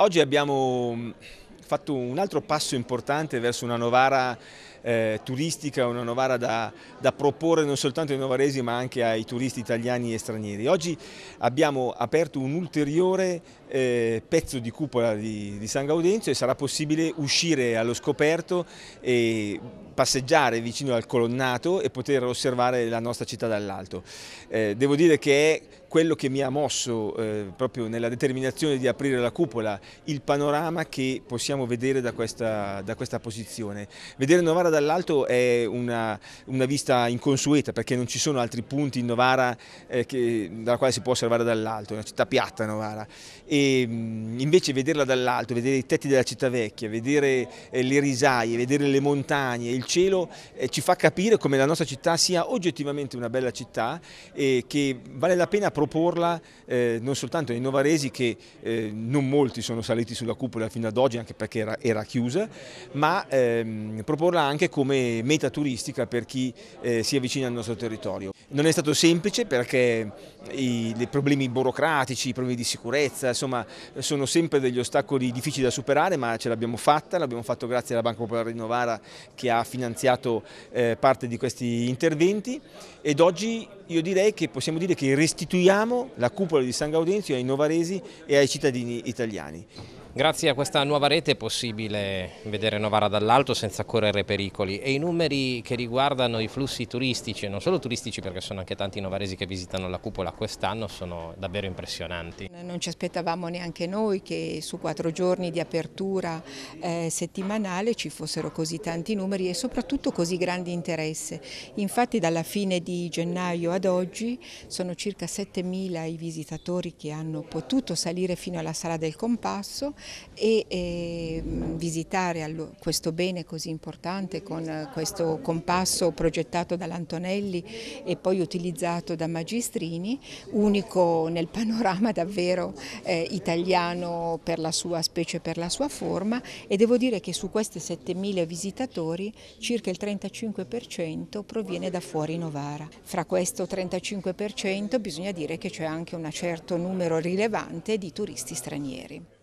Oggi abbiamo mm, fatto un altro passo importante verso una Novara eh, turistica, una Novara da, da, proporre non soltanto ai novaresi ma anche ai turisti italiani e stranieri. Oggi abbiamo aperto un ulteriore eh, pezzo di cupola di, di San Gaudenzio e sarà possibile uscire allo scoperto e passeggiare vicino al colonnato e poter osservare la nostra città dall'alto. Eh, devo dire che è quello che mi ha mosso eh, proprio nella determinazione di aprire la cupola, il panorama che possiamo possiamo vedere da questa, da questa posizione. Vedere Novara dall'alto è una, una, vista inconsueta perché non ci sono altri punti in Novara eh, che, dalla quale si può osservare dall'alto, è una città piatta Novara. E, mm, invece vederla dall'alto, vedere i tetti della città vecchia, vedere eh, le risaie, vedere le montagne, il cielo, eh, ci fa capire come la nostra città sia oggettivamente una bella città e che vale la pena proporla eh, non soltanto ai novaresi che eh, non molti sono saliti sulla cupola fino ad oggi, anche perché perché era, era chiusa, ma ehm, proporla anche come meta turistica per chi eh, si avvicina al nostro territorio. Non è stato semplice perché i, problemi burocratici, i problemi di sicurezza, insomma sono sempre degli ostacoli difficili da superare, ma ce l'abbiamo fatta, l'abbiamo fatto grazie alla Banca Popolare di Novara che ha finanziato eh, parte di questi interventi ed oggi io direi che possiamo dire che restituiamo la cupola di San Gaudenzio ai novaresi e ai cittadini italiani. Grazie a questa nuova rete è possibile vedere Novara dall'alto senza correre pericoli e i numeri che riguardano i flussi turistici, e non solo turistici perché sono anche tanti novaresi che visitano la cupola quest'anno, sono davvero impressionanti. Non ci aspettavamo neanche noi che su quattro giorni di apertura eh, settimanale ci fossero così tanti numeri e soprattutto così grande interesse. Infatti dalla fine di gennaio ad oggi sono circa 7.000 i visitatori che hanno potuto salire fino alla sala del compasso e, e ehm, visitare questo bene così importante con questo compasso progettato dall'Antonelli e poi utilizzato da Magistrini, unico nel panorama davvero eh, italiano per la sua specie, e per la sua forma e devo dire che su questi 7.000 visitatori circa il 35% proviene da fuori Novara. Fra questo 35% bisogna dire che c'è anche un certo numero rilevante di turisti stranieri.